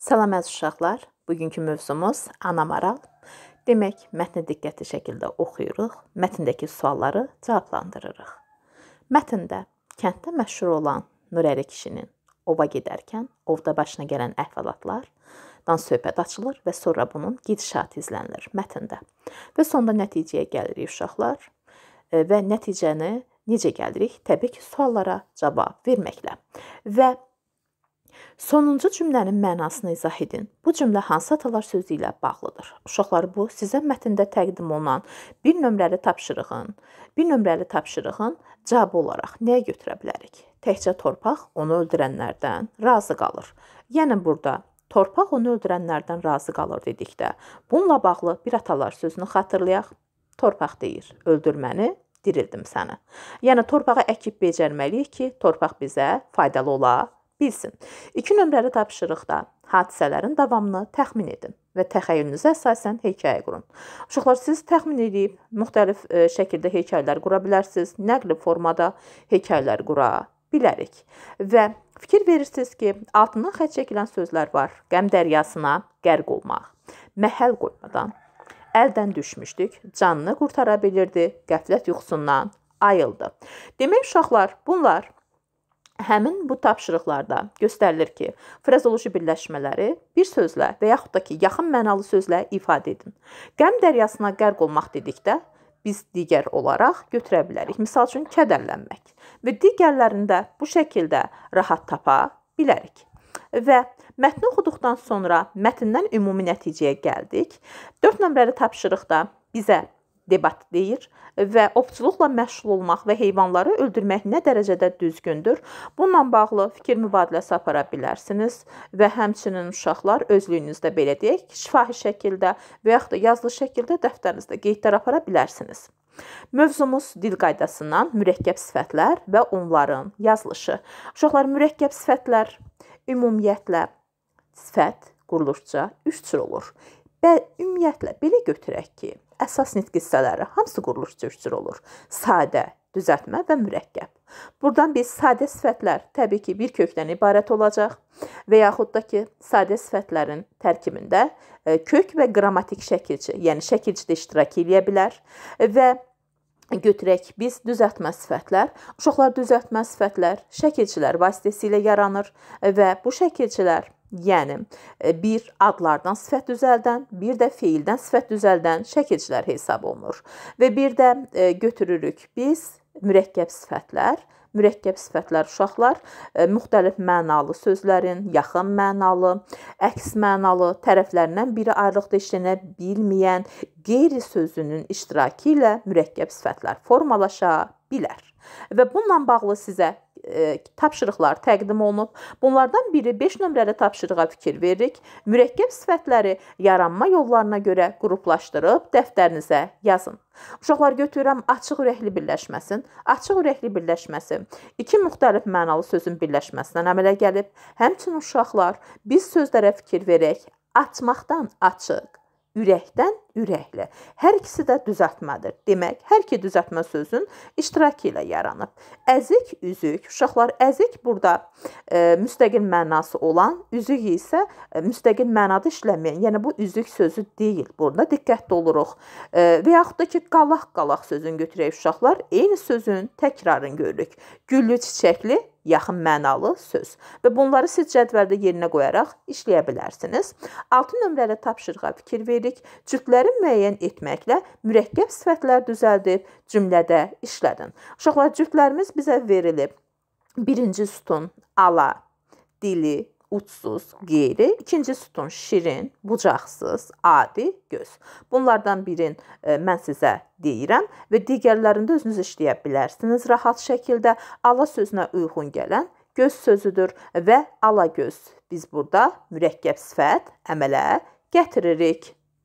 Salam əziz uşaqlar. Bugünkü mövzumuz ana maral. Demək, mətni diqqətli şəkildə oxuyuruq, mətndəki sualları cavablandırırıq. Mətndə kənddə məşhur olan Nurəli kişinin ova gedərkən ovda başına gələn əhvalatlardan söhbət açılır və sonra bunun gedişatı izlənilir mətndə. Və sonda nəticəyə gəlirik uşaqlar e, və nəticəni necə gəlirik? Təbii ki, suallara cavab verməklə. Və Sonuncu cümlənin mənasını izah edin. Bu cümlə hansı atalar sözü ilə bağlıdır? Uşaqlar, bu sizə mətndə təqdim olunan bir nömrəli tapşırığın, bir nömrəli tapşırığın cavabı olaraq nəyə götürə bilərik? Təkcə torpaq onu öldürənlərdən razı qalır. Yəni burada torpaq onu öldürənlərdən razı qalır dedikdə, bununla bağlı bir atalar sözünü xatırlayaq. Torpaq deyir: "Öldürməni dirildim səni." Yəni torpağı əkib becərməliyik ki, torpaq bizə faydalı ola bilsin. 2 nömrəli tapşırıqda hadisələrin davamını təxmin edin və təxəyyülünüzə əsasən hekayə qurun. Uşaqlar siz təxmin edib müxtəlif ə, e, şəkildə hekayələr qura bilərsiniz. Nəqli formada hekayələr qura bilərik. Və fikir verirsiniz ki, altından xətt çəkilən sözlər var. Qəm dəryasına qərq olmaq, məhəl qoymadan əldən düşmüşdük, canını qurtara bilirdi, qəflət yuxusundan ayıldı. Demək uşaqlar, bunlar Həmin bu tapşırıqlarda göstərilir ki, frazoloji birləşmələri bir sözlə və yaxud da ki, yaxın mənalı sözlə ifadə edin. Qəm dəryasına qərq olmaq dedikdə biz digər olaraq götürə bilərik. Məsəl üçün kədərlənmək və digərlərində bu şəkildə rahat tapa bilərik. Və mətni oxuduqdan sonra mətndən ümumi nəticəyə gəldik. 4 nömrəli tapşırıqda bizə debat deyir və ovçuluqla məşğul olmaq və heyvanları öldürmək nə dərəcədə düzgündür? Bununla bağlı fikir mübadiləsi apara bilərsiniz və həmçinin uşaqlar özlüyünüzdə belə deyək, şifahi şəkildə və yaxud da yazılı şəkildə dəftərinizdə qeydlər apara bilərsiniz. Mövzumuz dil qaydasından mürəkkəb sifətlər və onların yazılışı. Uşaqlar mürəkkəb sifətlər ümumiyyətlə sifət quruluşca 3 cür olur. Və ümumiyyətlə belə götürək ki, əsas nitq hissələri hamısı quruluş türkçür olur. Sadə, düzəltmə və mürəkkəb. Burdan biz sadə sifətlər təbii ki, bir kökdən ibarət olacaq və yaxud da ki, sadə sifətlərin tərkibində e, kök və qrammatik şəkilçi, yəni şəkilçi də iştirak eləyə bilər və götürək biz düzəltmə sifətlər. Uşaqlar düzəltmə sifətlər şəkilçilər vasitəsilə yaranır və bu şəkilçilər Yəni e, bir adlardan sifət düzəldən, bir də feildən sifət düzəldən şəkilçilər hesab olunur. Və bir də e, götürürük biz mürəkkəb sifətlər mürəkkəb sifətlər uşaqlar e, müxtəlif mənalı sözlərin yaxın mənalı, əks mənalı tərəflərindən biri ayrılıqda işlənə bilməyən qeyri sözünün iştirakı ilə mürəkkəb sifətlər formalaşa bilər. Və bununla bağlı sizə E, tapşırıqlar təqdim olunub. Bunlardan biri 5 nömrəli tapşırığa fikir veririk. Mürəkkəb sifətləri yaranma yollarına görə qruplaşdırıb dəftərinizə yazın. Uşaqlar götürürəm açıq ürəkli birləşməsin. Açıq ürəkli birləşməsi iki müxtəlif mənalı sözün birləşməsindən əmələ gəlib. Həmçinin uşaqlar biz sözlərə fikir verək. Açmaqdan açıq, ürəkdən ürəklə. Hər ikisi də düzəltmədir. Demək, hər iki düzəltmə sözün iştirakı ilə yaranıb. Əzik, üzük. Uşaqlar, əzik burada e, müstəqil mənası olan, üzük isə e, müstəqil mənada işləməyən, yəni bu üzük sözü deyil. Burada diqqətli oluruq. E, və yaxud da ki, qalaq-qalaq sözünü götürək uşaqlar, eyni sözün təkrarını görürük. Güllü, çiçəkli yaxın mənalı söz və bunları siz cədvəldə yerinə qoyaraq işləyə bilərsiniz. 6 nömrəli tapşırığa fikir veririk. Cütlər sifətləri müəyyən etməklə mürəkkəb sifətlər düzəldib cümlədə işlədin. Uşaqlar cütlərimiz bizə verilib. Birinci sütun ala, dili, uçsuz, qeyri, ikinci sütun şirin, bucaqsız, adi, göz. Bunlardan birin e, mən sizə deyirəm və digərlərində özünüz işləyə bilərsiniz rahat şəkildə. Ala sözünə uyğun gələn göz sözüdür və ala göz. Biz burada mürəkkəb sifət əmələ gətiririk.